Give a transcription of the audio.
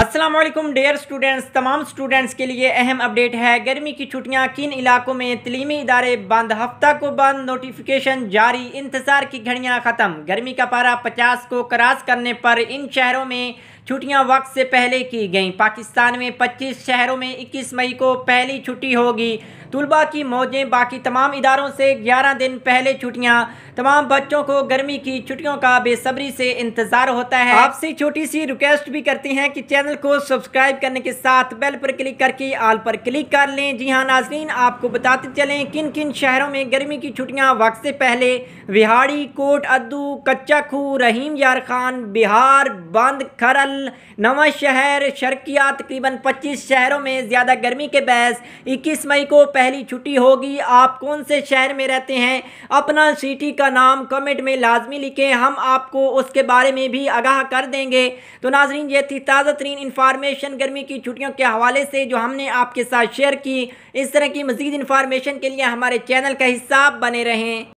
Aslam dear students तमाम students के लिए अहम अपडेट है गर्मी की छुट्टियां किन इलाकों में तलीमी इदारे बंद हफ्ता को बंद नोटिफिकेशन जारी इंतज़ार की घड़ियां ख़त्म गर्मी का पारा 50 को क्रॉस करने पर इन शहरों में छुट्टियां वक्त से पहले की गईं पाकिस्तान में 25 शहरों में 21 मई को पहली छुट्टी होगी तलबा की मौजें बाकी तमाम इदारों से 11 दिन पहले छुट्टियां तमाम बच्चों को गर्मी की छुट्टियों का बेसब्री से इंतज़ार होता है आपसे छोटी सी रिक्वेस्ट भी करती हैं कि चैनल को सब्सक्राइब करने के साथ बेल पर क्लिक करके आल पर क्लिक कर लें जी हाँ नाजरीन आपको बताते चलें किन किन शहरों में गर्मी की छुट्टियाँ वक्त से पहले विहाड़ी कोट अद्दू कच्चा खू रहीम यार खान बिहार बंद खरल नवा शहर शर्किया तकरीबन 25 शहरों में ज़्यादा गर्मी के बहस 21 मई को पहली छुट्टी होगी आप कौन से शहर में रहते हैं अपना सिटी का नाम कमेंट में लाजमी लिखें हम आपको उसके बारे में भी आगाह कर देंगे तो नाजरीन ये थी ताज़ा तरीन इन्फॉर्मेशन गर्मी की छुट्टियों के हवाले से जो हमने आपके साथ शेयर की इस तरह की मज़ीद इन्फॉर्मेशन के लिए हमारे चैनल का हिस्सा बने रहें